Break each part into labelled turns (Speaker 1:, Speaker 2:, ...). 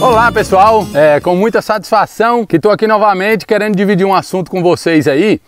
Speaker 1: Olá pessoal, é com muita satisfação que estou aqui novamente querendo dividir um assunto com vocês aí,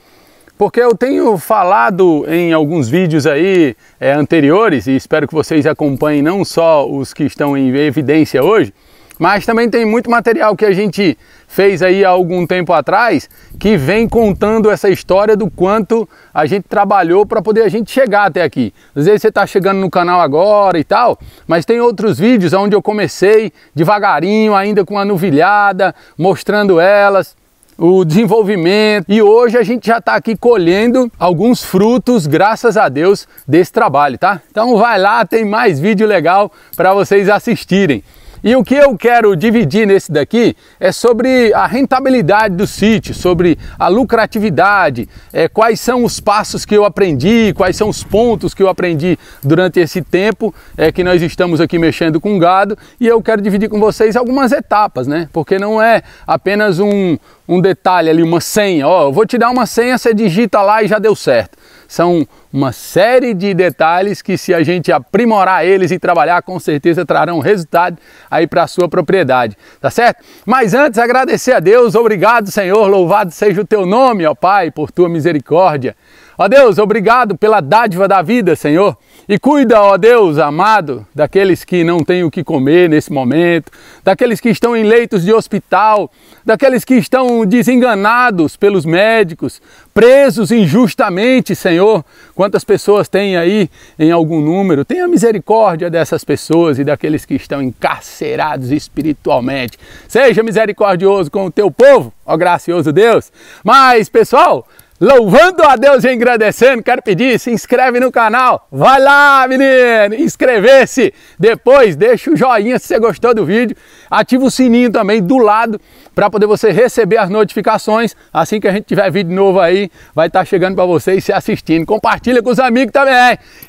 Speaker 1: porque eu tenho falado em alguns vídeos aí é, anteriores e espero que vocês acompanhem não só os que estão em evidência hoje, mas também tem muito material que a gente fez aí há algum tempo atrás que vem contando essa história do quanto a gente trabalhou para poder a gente chegar até aqui. Às vezes você está chegando no canal agora e tal, mas tem outros vídeos onde eu comecei devagarinho, ainda com a nuvilhada, mostrando elas o desenvolvimento e hoje a gente já está aqui colhendo alguns frutos, graças a Deus, desse trabalho, tá? Então vai lá, tem mais vídeo legal para vocês assistirem. E o que eu quero dividir nesse daqui é sobre a rentabilidade do sítio, sobre a lucratividade, é, quais são os passos que eu aprendi, quais são os pontos que eu aprendi durante esse tempo é, que nós estamos aqui mexendo com gado. E eu quero dividir com vocês algumas etapas, né? Porque não é apenas um, um detalhe ali, uma senha. Ó, eu vou te dar uma senha, você digita lá e já deu certo. São uma série de detalhes que, se a gente aprimorar eles e trabalhar, com certeza trarão resultado aí para a sua propriedade, tá certo? Mas antes, agradecer a Deus, obrigado, Senhor, louvado seja o teu nome, ó Pai, por tua misericórdia. Ó Deus, obrigado pela dádiva da vida, Senhor. E cuida, ó Deus amado, daqueles que não têm o que comer nesse momento, daqueles que estão em leitos de hospital, daqueles que estão desenganados pelos médicos, presos injustamente, Senhor. Quantas pessoas têm aí em algum número? Tenha misericórdia dessas pessoas e daqueles que estão encarcerados espiritualmente. Seja misericordioso com o teu povo, ó gracioso Deus. Mas, pessoal, Louvando a Deus e engrandecendo, quero pedir, se inscreve no canal. Vai lá, menino, inscrever-se. Depois, deixa o joinha se você gostou do vídeo ativa o sininho também do lado para poder você receber as notificações. Assim que a gente tiver vídeo novo aí, vai estar tá chegando para você e se assistindo. Compartilha com os amigos também.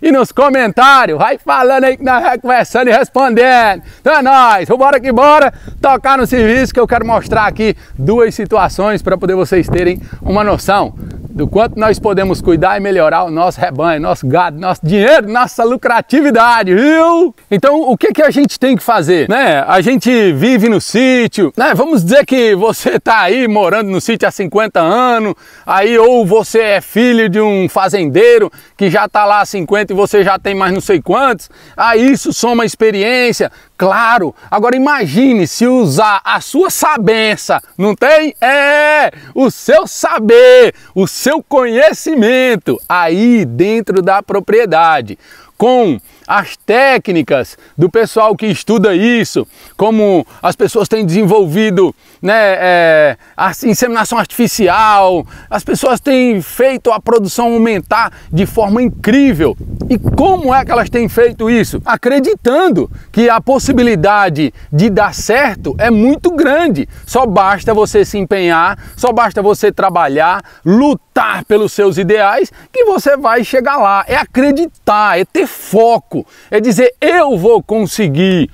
Speaker 1: E nos comentários, vai falando aí que nós vai conversando e respondendo. Então é nóis, bora que bora, tocar no serviço que eu quero mostrar aqui duas situações para poder vocês terem uma noção do quanto nós podemos cuidar e melhorar o nosso rebanho, nosso gado, nosso dinheiro, nossa lucratividade, viu? Então, o que, que a gente tem que fazer, né? A gente vive no sítio, né? Vamos dizer que você está aí morando no sítio há 50 anos, aí ou você é filho de um fazendeiro que já está lá há 50 e você já tem mais não sei quantos, aí isso soma experiência, Claro, agora imagine se usar a sua sabença, não tem? É, o seu saber, o seu conhecimento aí dentro da propriedade com as técnicas do pessoal que estuda isso, como as pessoas têm desenvolvido né, é, a inseminação artificial, as pessoas têm feito a produção aumentar de forma incrível. E como é que elas têm feito isso? Acreditando que a possibilidade de dar certo é muito grande. Só basta você se empenhar, só basta você trabalhar, lutar pelos seus ideais, que você vai chegar lá. É acreditar, é ter foco foco, é dizer eu vou conseguir.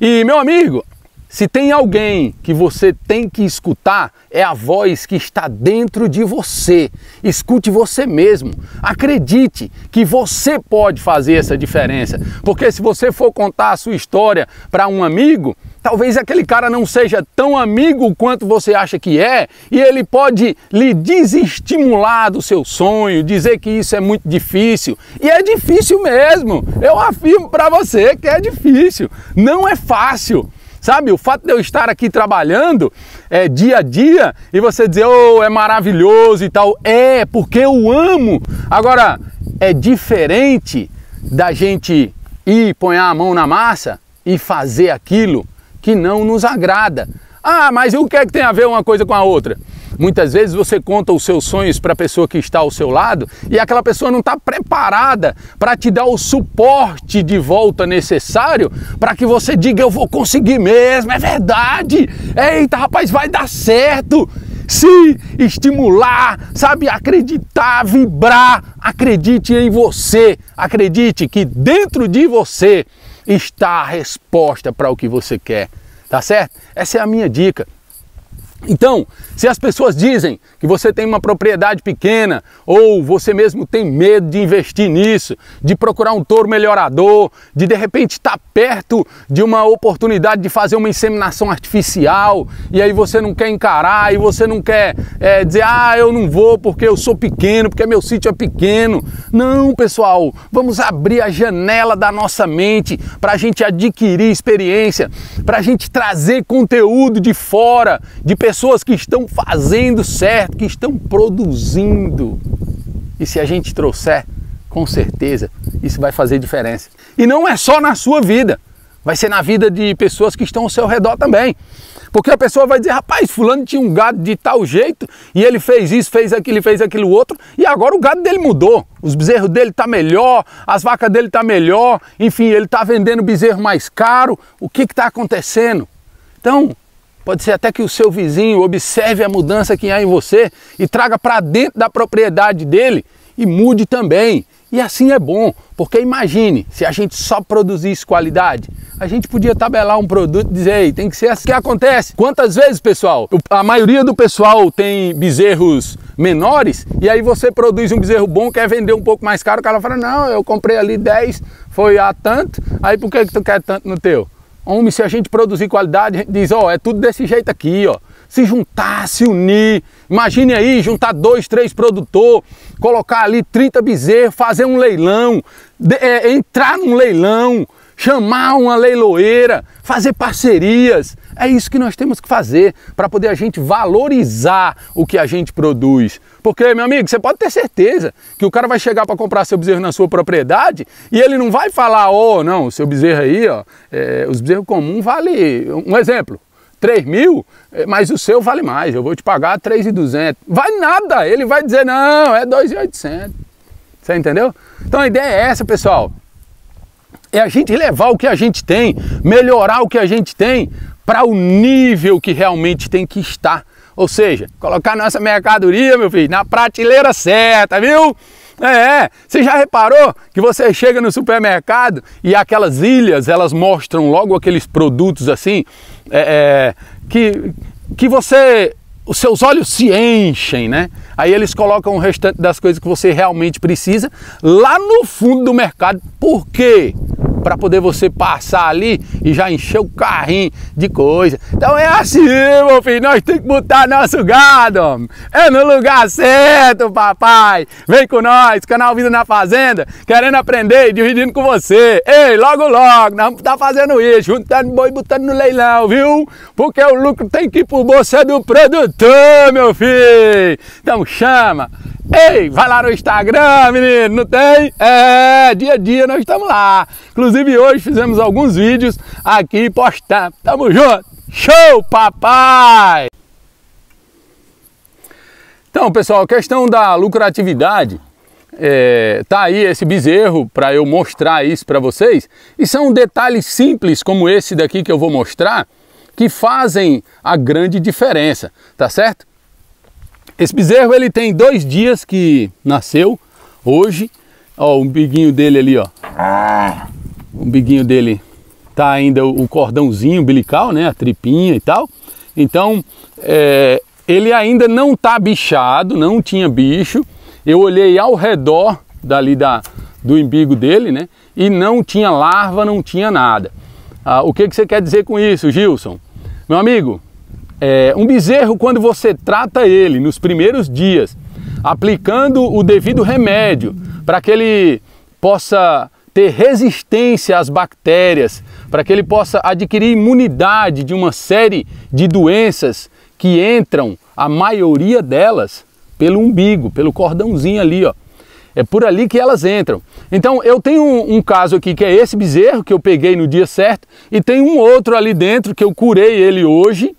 Speaker 1: E meu amigo, se tem alguém que você tem que escutar, é a voz que está dentro de você. Escute você mesmo. Acredite que você pode fazer essa diferença. Porque se você for contar a sua história para um amigo, Talvez aquele cara não seja tão amigo quanto você acha que é, e ele pode lhe desestimular do seu sonho, dizer que isso é muito difícil. E é difícil mesmo. Eu afirmo para você que é difícil. Não é fácil. Sabe, o fato de eu estar aqui trabalhando é, dia a dia e você dizer, oh, é maravilhoso e tal. É, porque eu amo. Agora, é diferente da gente ir, pôr a mão na massa e fazer aquilo que não nos agrada. Ah, mas o que é que tem a ver uma coisa com a outra? Muitas vezes você conta os seus sonhos para a pessoa que está ao seu lado e aquela pessoa não está preparada para te dar o suporte de volta necessário para que você diga: Eu vou conseguir mesmo, é verdade. Eita, rapaz, vai dar certo. Se estimular, sabe, acreditar, vibrar, acredite em você, acredite que dentro de você está a resposta para o que você quer, tá certo? Essa é a minha dica. Então, se as pessoas dizem que você tem uma propriedade pequena ou você mesmo tem medo de investir nisso, de procurar um touro melhorador, de de repente estar tá perto de uma oportunidade de fazer uma inseminação artificial e aí você não quer encarar e você não quer é, dizer, ah, eu não vou porque eu sou pequeno, porque meu sítio é pequeno. Não, pessoal, vamos abrir a janela da nossa mente para a gente adquirir experiência, para a gente trazer conteúdo de fora, de pessoas que estão fazendo certo, que estão produzindo. E se a gente trouxer, com certeza, isso vai fazer diferença. E não é só na sua vida, vai ser na vida de pessoas que estão ao seu redor também. Porque a pessoa vai dizer, rapaz, fulano tinha um gado de tal jeito, e ele fez isso, fez aquilo, fez aquilo outro, e agora o gado dele mudou. Os bezerros dele tá melhor, as vacas dele tá melhor, enfim, ele está vendendo bezerro mais caro. O que que tá acontecendo? Então, Pode ser até que o seu vizinho observe a mudança que há em você e traga para dentro da propriedade dele e mude também. E assim é bom, porque imagine, se a gente só produzisse qualidade, a gente podia tabelar um produto e dizer, Ei, tem que ser assim que acontece. Quantas vezes, pessoal? A maioria do pessoal tem bezerros menores e aí você produz um bezerro bom, quer vender um pouco mais caro, o cara fala, não, eu comprei ali 10, foi a tanto, aí por que, que tu quer tanto no teu? Homem, se a gente produzir qualidade, a gente diz, ó, oh, é tudo desse jeito aqui, ó. Se juntar, se unir. Imagine aí, juntar dois, três produtores, colocar ali 30 bezerros, fazer um leilão, de, é, entrar num leilão, chamar uma leiloeira, fazer parcerias, é isso que nós temos que fazer para poder a gente valorizar o que a gente produz. Porque, meu amigo, você pode ter certeza que o cara vai chegar para comprar seu bezerro na sua propriedade e ele não vai falar, ô, oh, não, o seu bezerro aí, ó, é, os bezerros comuns vale, um exemplo, 3 mil, é, mas o seu vale mais, eu vou te pagar 3,200. Vai nada, ele vai dizer, não, é 2,800. Você entendeu? Então a ideia é essa, pessoal. É a gente levar o que a gente tem, melhorar o que a gente tem, para o nível que realmente tem que estar. Ou seja, colocar nossa mercadoria, meu filho, na prateleira certa, viu? É, é, você já reparou que você chega no supermercado e aquelas ilhas elas mostram logo aqueles produtos assim é, é, que, que você os seus olhos se enchem, né? Aí eles colocam o restante das coisas que você realmente precisa lá no fundo do mercado. Por quê? para poder você passar ali e já encher o carrinho de coisa. Então é assim, meu filho, nós temos que botar nosso gado, é no lugar certo, papai. Vem com nós, canal Vida na Fazenda, querendo aprender e dividindo com você. Ei, logo logo, nós vamos tá fazendo isso, juntando boi e botando no leilão, viu? Porque o lucro tem que ir pro bolso é do produtor, meu filho. Então chama. Ei, vai lá no Instagram, menino, não tem? É, dia a dia nós estamos lá. Inclusive hoje fizemos alguns vídeos aqui postando. Tamo junto! Show, papai! Então, pessoal, a questão da lucratividade é, tá aí esse bezerro para eu mostrar isso para vocês. E são detalhes simples como esse daqui que eu vou mostrar que fazem a grande diferença, tá certo? Esse bezerro ele tem dois dias que nasceu hoje. Ó, o biguinho dele ali, ó. Ah. O biguinho dele tá ainda o cordãozinho umbilical, né? A tripinha e tal. Então, é, ele ainda não tá bichado, não tinha bicho. Eu olhei ao redor dali da, do embigo dele, né? E não tinha larva, não tinha nada. Ah, o que, que você quer dizer com isso, Gilson? Meu amigo, é, um bezerro, quando você trata ele nos primeiros dias, aplicando o devido remédio para que ele possa ter resistência às bactérias, para que ele possa adquirir imunidade de uma série de doenças que entram, a maioria delas, pelo umbigo, pelo cordãozinho ali, ó. É por ali que elas entram. Então eu tenho um, um, caso aqui que é esse bezerro que eu peguei no dia certo e tem um outro ali dentro que eu curei ele hoje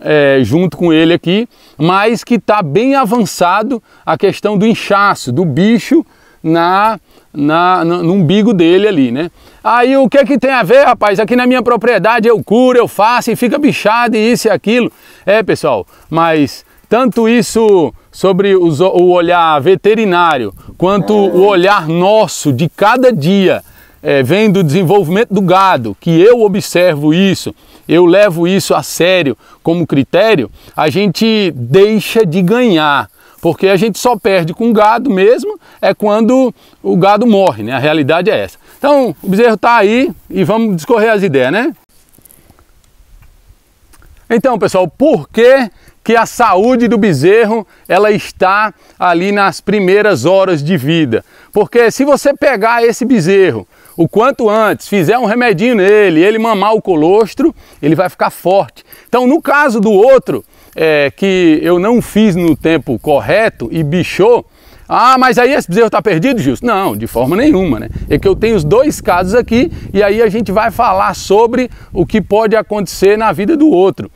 Speaker 1: é, junto com ele aqui, mas que está bem avançado a questão do inchaço do bicho na, na no, umbigo dele ali, né? Aí o que é que tem a ver, rapaz? Aqui na minha propriedade eu curo, eu faço e fica bichado e isso e aquilo. É, pessoal, mas tanto isso sobre os, o olhar veterinário quanto o olhar nosso de cada dia é, vem do desenvolvimento do gado, que eu observo isso eu levo isso a sério como critério, a gente deixa de ganhar. Porque a gente só perde com gado mesmo, é quando o gado morre, né? A realidade é essa. Então, o bezerro está aí e vamos discorrer as ideias, né? Então, pessoal, por que que a saúde do bezerro ela está ali nas primeiras horas de vida. Porque se você pegar esse bezerro o quanto antes, fizer um remedinho nele, ele mamar o colostro, ele vai ficar forte. Então, no caso do outro, é, que eu não fiz no tempo correto e bichou, ah, mas aí esse bezerro está perdido, Gilson? Não, de forma nenhuma, né? É que eu tenho os dois casos aqui e aí a gente vai falar sobre o que pode acontecer na vida do outro.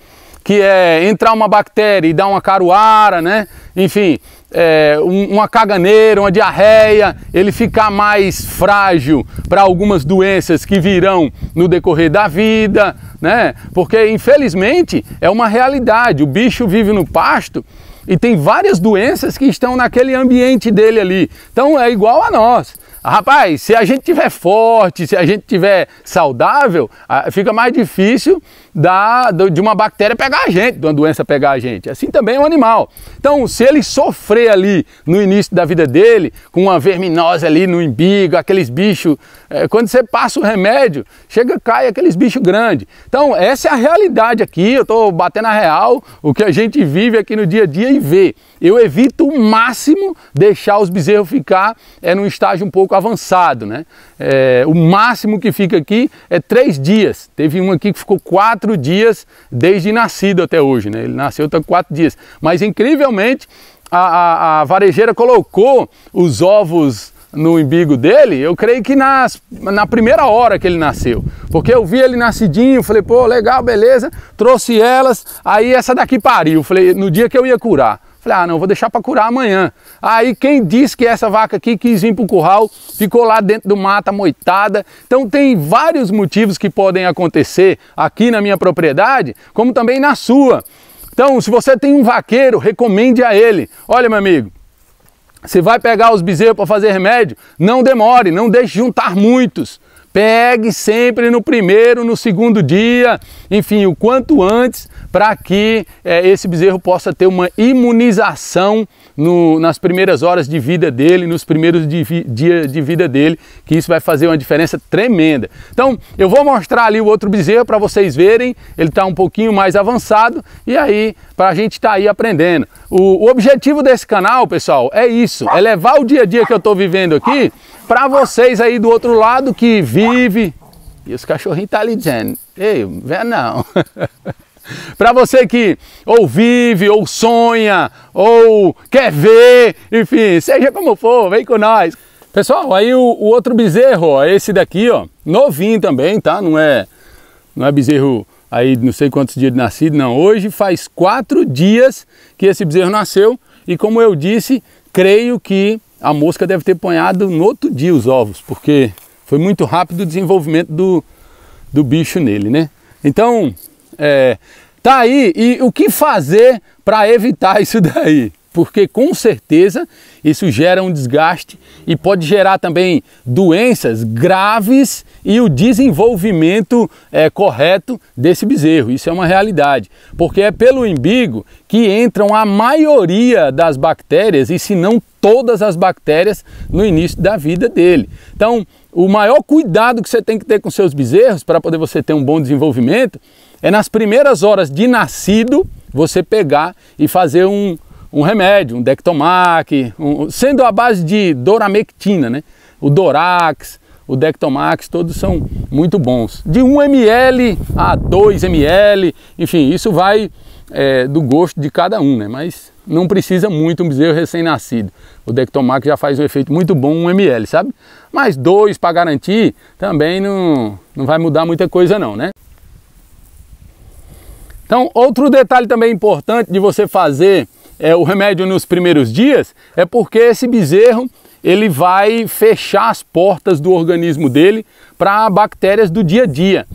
Speaker 1: Que é entrar uma bactéria e dar uma caruara, né? Enfim, é, uma caganeira, uma diarreia, ele ficar mais frágil para algumas doenças que virão no decorrer da vida, né? Porque infelizmente é uma realidade. O bicho vive no pasto e tem várias doenças que estão naquele ambiente dele ali. Então é igual a nós. Rapaz, se a gente tiver forte, se a gente tiver saudável, fica mais difícil da, de uma bactéria pegar a gente, de uma doença pegar a gente. Assim também o é animal. Então, se ele sofrer ali no início da vida dele, com uma verminose ali no umbigo, aqueles bichos, é, quando você passa o remédio, chega cai aqueles bichos grandes. Então, essa é a realidade aqui, eu estou batendo a real, o que a gente vive aqui no dia a dia e vê eu evito o máximo deixar os bezerros ficar é num estágio um pouco avançado, né? É, o máximo que fica aqui é três dias. Teve um aqui que ficou quatro dias desde nascido até hoje, né? Ele nasceu tá quatro dias. Mas incrivelmente a, a, a varejeira colocou os ovos no embigo dele, eu creio que nas, na primeira hora que ele nasceu. Porque eu vi ele nascidinho, falei, pô, legal, beleza. Trouxe elas, aí essa daqui pariu. Falei, no dia que eu ia curar. Falei, ah, não, vou deixar para curar amanhã. Aí quem disse que essa vaca aqui quis vir para o curral, ficou lá dentro do mato, moitada. Então tem vários motivos que podem acontecer aqui na minha propriedade, como também na sua. Então, se você tem um vaqueiro, recomende a ele. Olha, meu amigo, você vai pegar os bezerros para fazer remédio? Não demore, não deixe juntar muitos. Pegue sempre no primeiro, no segundo dia, enfim, o quanto antes, para que é, esse bezerro possa ter uma imunização no, nas primeiras horas de vida dele, nos primeiros de dias de vida dele, que isso vai fazer uma diferença tremenda. Então, eu vou mostrar ali o outro bezerro para vocês verem, ele está um pouquinho mais avançado e aí para a gente estar tá aí aprendendo. O, o objetivo desse canal, pessoal, é isso, é levar o dia a dia que eu estou vivendo aqui para vocês aí do outro lado que vive, e os cachorrinhos estão tá ali dizendo, ei, vê não. Para você que ou vive, ou sonha, ou quer ver, enfim, seja como for, vem com nós. Pessoal, aí o, o outro bezerro, ó, esse daqui, ó, novinho também, tá? Não é, não é bezerro aí não sei quantos dias de nascido, não. Hoje faz quatro dias que esse bezerro nasceu e como eu disse, creio que a mosca deve ter ponhado no outro dia os ovos, porque foi muito rápido o desenvolvimento do, do bicho nele, né? Então, é, tá aí e o que fazer para evitar isso daí? Porque com certeza isso gera um desgaste e pode gerar também doenças graves e o desenvolvimento é, correto desse bezerro. Isso é uma realidade, porque é pelo embigo que entram a maioria das bactérias e se não todas as bactérias no início da vida dele. Então, o maior cuidado que você tem que ter com seus bezerros para poder você ter um bom desenvolvimento é nas primeiras horas de nascido você pegar e fazer um, um remédio, um Dectomac, um, sendo a base de doramectina, né? O Dorax, o Dectomax, todos são muito bons. De 1 ml a 2 ml, enfim, isso vai é, do gosto de cada um, né? Mas não precisa muito um bezerro recém-nascido. O Dectomax já faz um efeito muito bom 1 ml, sabe? Mas dois para garantir também não, não vai mudar muita coisa não, né? Então, outro detalhe também importante de você fazer é, o remédio nos primeiros dias é porque esse bezerro ele vai fechar as portas do organismo dele para bactérias do dia a dia.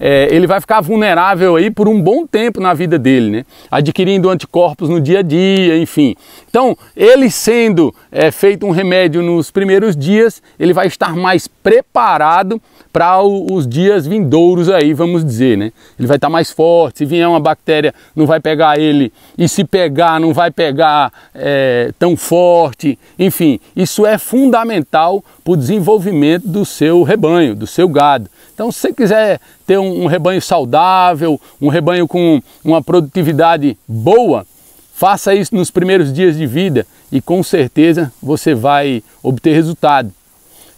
Speaker 1: É, ele vai ficar vulnerável aí por um bom tempo na vida dele, né? Adquirindo anticorpos no dia a dia, enfim. Então, ele sendo é, feito um remédio nos primeiros dias, ele vai estar mais preparado para os dias vindouros aí, vamos dizer, né? Ele vai estar tá mais forte, se vier uma bactéria não vai pegar ele, e se pegar não vai pegar é, tão forte, enfim, isso é fundamental para o desenvolvimento do seu rebanho, do seu gado. Então se você quiser ter um, um rebanho saudável, um rebanho com uma produtividade boa, faça isso nos primeiros dias de vida e com certeza você vai obter resultado.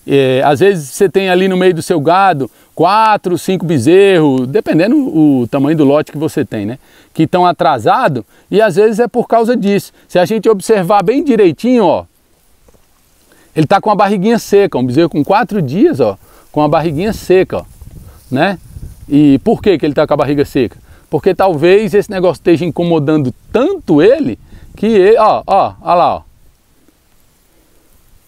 Speaker 1: É, às vezes você tem ali no meio do seu gado quatro, cinco bezerros, dependendo o tamanho do lote que você tem, né? Que estão atrasado e às vezes é por causa disso. Se a gente observar bem direitinho, ó, ele está com a barriguinha seca, um bezerro com quatro dias, ó, com a barriguinha seca, ó, né? E por que, que ele está com a barriga seca? Porque talvez esse negócio esteja incomodando tanto ele que ele, ó, ó, ó lá, ó.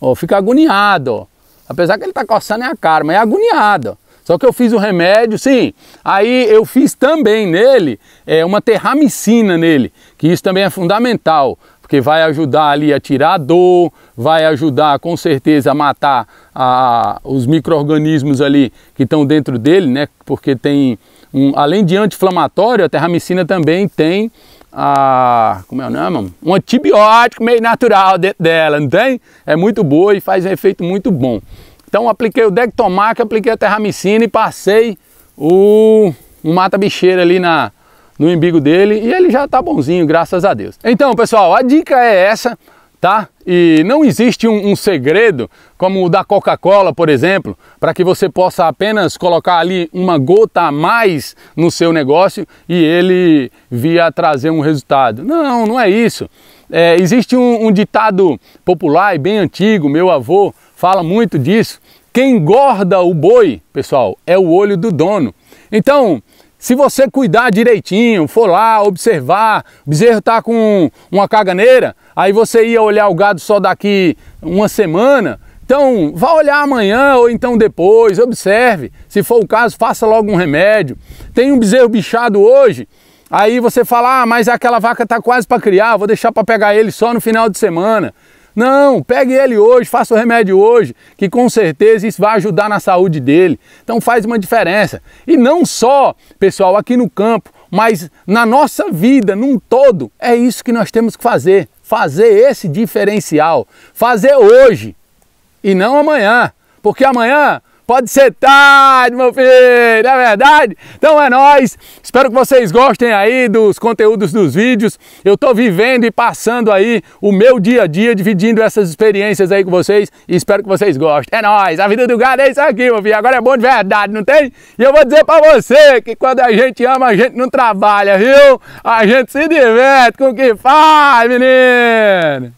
Speaker 1: Ó, fica agoniado, ó. Apesar que ele está coçando a cara, mas é agoniado. Só que eu fiz o remédio, sim. Aí eu fiz também nele é, uma terramicina nele, que isso também é fundamental porque vai ajudar ali a tirar a dor, vai ajudar com certeza a matar a, os micro-organismos ali que estão dentro dele, né? Porque tem, um, além de anti-inflamatório, a terramicina também tem a, como é o nome? Um antibiótico meio natural dentro dela, não tem? É muito boa e faz um efeito muito bom. Então apliquei o Dectomac, apliquei a Terramicina e passei o, o mata-bicheira ali na, no embigo dele e ele já tá bonzinho, graças a Deus. Então, pessoal, a dica é essa tá? E não existe um, um segredo como o da Coca-Cola, por exemplo, para que você possa apenas colocar ali uma gota a mais no seu negócio e ele via trazer um resultado. Não, não é isso. É, existe um, um ditado popular e bem antigo, meu avô fala muito disso. Quem engorda o boi, pessoal, é o olho do dono. Então, se você cuidar direitinho, for lá, observar, o bezerro tá com uma caganeira, aí você ia olhar o gado só daqui uma semana, então, vá olhar amanhã ou então depois, observe. Se for o caso, faça logo um remédio. Tem um bezerro bichado hoje, aí você fala: "Ah, mas aquela vaca tá quase para criar, vou deixar para pegar ele só no final de semana". Não, pegue ele hoje, faça o remédio hoje, que com certeza isso vai ajudar na saúde dele. Então faz uma diferença. E não só, pessoal, aqui no campo, mas na nossa vida, num todo, é isso que nós temos que fazer. Fazer esse diferencial. Fazer hoje e não amanhã. Porque amanhã pode ser tarde, meu filho, não é verdade? Então é nós. Espero que vocês gostem aí dos conteúdos dos vídeos. Eu estou vivendo e passando aí o meu dia a dia, dividindo essas experiências aí com vocês e espero que vocês gostem. É nós. A vida do gado é isso aqui, meu filho. Agora é bom de verdade, não tem? E eu vou dizer para você que quando a gente ama, a gente não trabalha, viu? A gente se diverte com o que faz, menino.